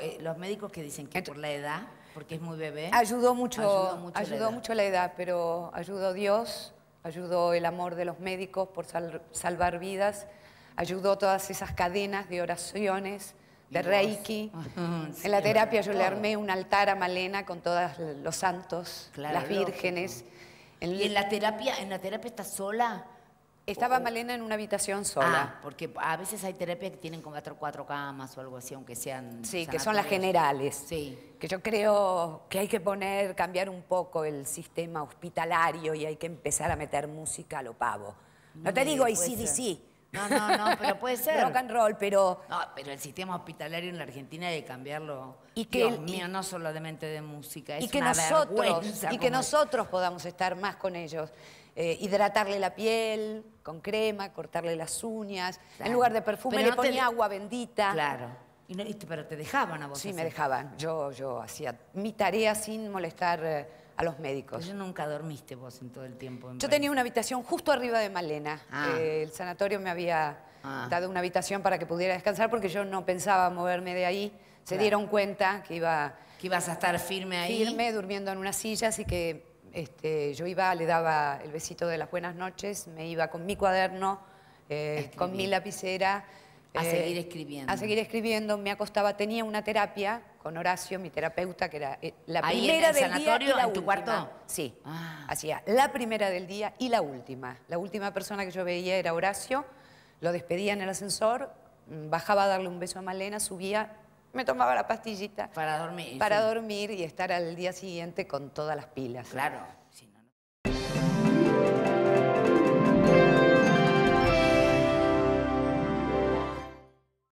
Eh, los médicos que dicen que por la edad, porque es muy bebé. Ayudó mucho, ayudó mucho, la, edad. pero ayudó Dios, ayudó el amor de los médicos por salvar vidas, ayudó todas esas cadenas de oraciones, de Reiki. en la terapia yo le armé un altar a Malena con todos los santos, las vírgenes. ¿Y en la terapia, en la terapia estás sola? Estaba oh. Malena en una habitación ah, sola. porque a veces hay terapias que tienen con cuatro, cuatro camas o algo así, aunque sean. Sí, que son las generales. Sí. Que yo creo que hay que poner, cambiar un poco el sistema hospitalario y hay que empezar a meter música a lo pavo. No, te digo, y sí, sí, sí no, no, no, pero puede ser. Rock and roll, pero. No, pero el sistema hospitalario en la Argentina hay que cambiarlo. Y que Dios mío, no solamente de música, es y que nosotros, Y que nosotros podamos estar más con ellos. Eh, hidratarle la piel con crema, cortarle las uñas. En lugar de perfume le ponía agua bendita. Claro. pero te dejaban a vos. Sí, me dejaban. Yo, yo hacía mi tarea sin molestar. Eh, a los médicos. yo nunca dormiste vos en todo el tiempo. yo tenía una habitación justo arriba de Malena. Ah. Eh, el sanatorio me había ah. dado una habitación para que pudiera descansar porque yo no pensaba moverme de ahí. Se dieron cuenta que iba... Que ibas a estar firme ahí. Firme, durmiendo en una silla, así que este, yo iba, le daba el besito de las buenas noches, me iba con mi cuaderno, eh, con mi lapicera. A eh, seguir escribiendo. A seguir escribiendo, me acostaba, tenía una terapia con Horacio, mi terapeuta, que era eh, la primera del día y la en tu cuarto. Sí, hacía ah. la primera del día y la última. La última persona que yo veía era Horacio, lo despedía en el ascensor, mm, bajaba a darle un beso a Malena, subía, me tomaba la pastillita. Para dormir. Para dormir y estar al día siguiente con todas las pilas. Claro.